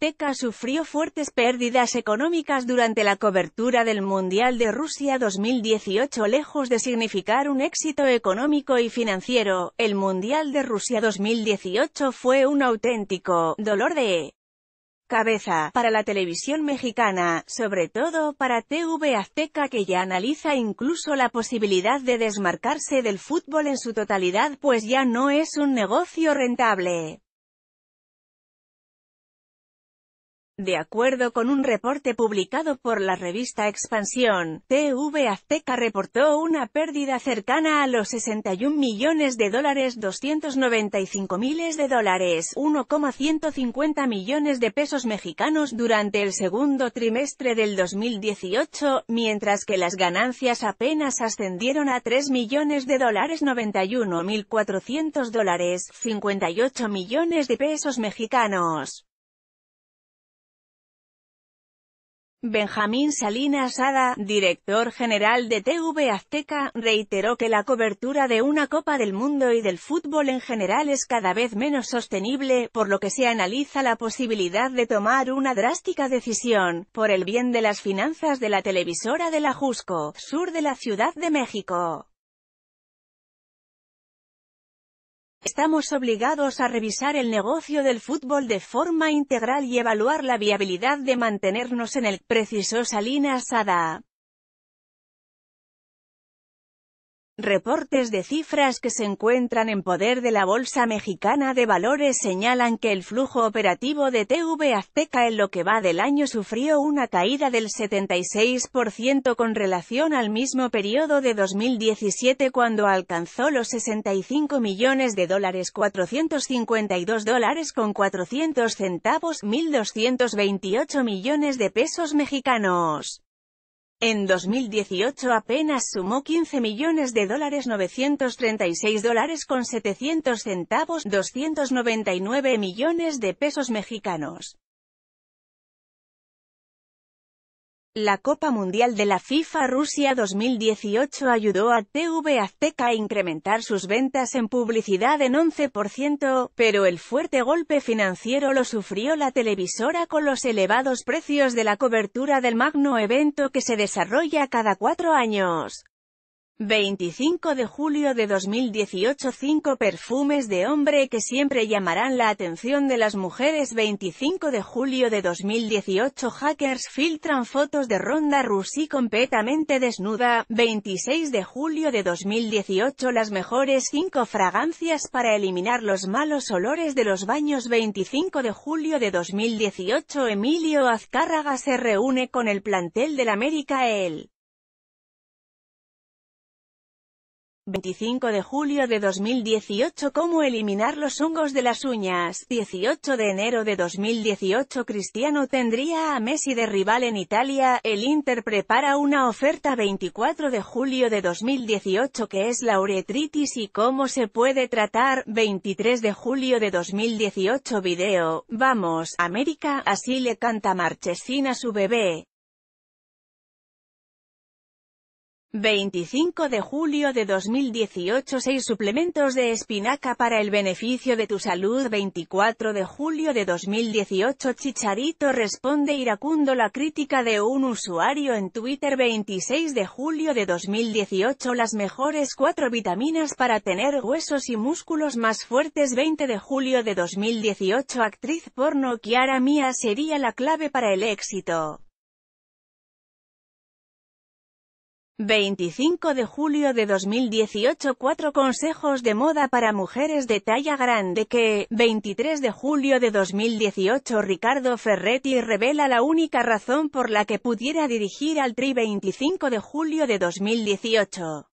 Azteca sufrió fuertes pérdidas económicas durante la cobertura del Mundial de Rusia 2018 lejos de significar un éxito económico y financiero, el Mundial de Rusia 2018 fue un auténtico dolor de cabeza para la televisión mexicana, sobre todo para TV Azteca que ya analiza incluso la posibilidad de desmarcarse del fútbol en su totalidad pues ya no es un negocio rentable. De acuerdo con un reporte publicado por la revista Expansión, TV Azteca reportó una pérdida cercana a los 61 millones de dólares 295 miles de dólares, 1,150 millones de pesos mexicanos durante el segundo trimestre del 2018, mientras que las ganancias apenas ascendieron a 3 millones de dólares 400 dólares, 58 millones de pesos mexicanos. Benjamín Salinas Sada, director general de TV Azteca, reiteró que la cobertura de una Copa del Mundo y del fútbol en general es cada vez menos sostenible, por lo que se analiza la posibilidad de tomar una drástica decisión, por el bien de las finanzas de la televisora de la Jusco, sur de la Ciudad de México. Estamos obligados a revisar el negocio del fútbol de forma integral y evaluar la viabilidad de mantenernos en el preciso Salinas Sada. Reportes de cifras que se encuentran en poder de la Bolsa Mexicana de Valores señalan que el flujo operativo de TV Azteca en lo que va del año sufrió una caída del 76% con relación al mismo periodo de 2017 cuando alcanzó los 65 millones de dólares 452 dólares con 400 centavos 1.228 millones de pesos mexicanos. En 2018 apenas sumó 15 millones de dólares 936 dólares con 700 centavos, 299 millones de pesos mexicanos. La Copa Mundial de la FIFA Rusia 2018 ayudó a TV Azteca a incrementar sus ventas en publicidad en 11%, pero el fuerte golpe financiero lo sufrió la televisora con los elevados precios de la cobertura del magno evento que se desarrolla cada cuatro años. 25 de julio de 2018 5 perfumes de hombre que siempre llamarán la atención de las mujeres 25 de julio de 2018 Hackers filtran fotos de Ronda Rousey completamente desnuda 26 de julio de 2018 Las mejores 5 fragancias para eliminar los malos olores de los baños 25 de julio de 2018 Emilio Azcárraga se reúne con el plantel del América el 25 de julio de 2018 Cómo eliminar los hongos de las uñas, 18 de enero de 2018 Cristiano tendría a Messi de rival en Italia, el Inter prepara una oferta 24 de julio de 2018 que es la uretritis y cómo se puede tratar, 23 de julio de 2018 Video, vamos, América, así le canta Marchesina a su bebé. 25 de julio de 2018 6 suplementos de espinaca para el beneficio de tu salud 24 de julio de 2018 Chicharito responde iracundo la crítica de un usuario en Twitter 26 de julio de 2018 las mejores 4 vitaminas para tener huesos y músculos más fuertes 20 de julio de 2018 actriz porno Kiara Mia sería la clave para el éxito 25 de julio de 2018 Cuatro consejos de moda para mujeres de talla grande que, 23 de julio de 2018 Ricardo Ferretti revela la única razón por la que pudiera dirigir al TRI 25 de julio de 2018.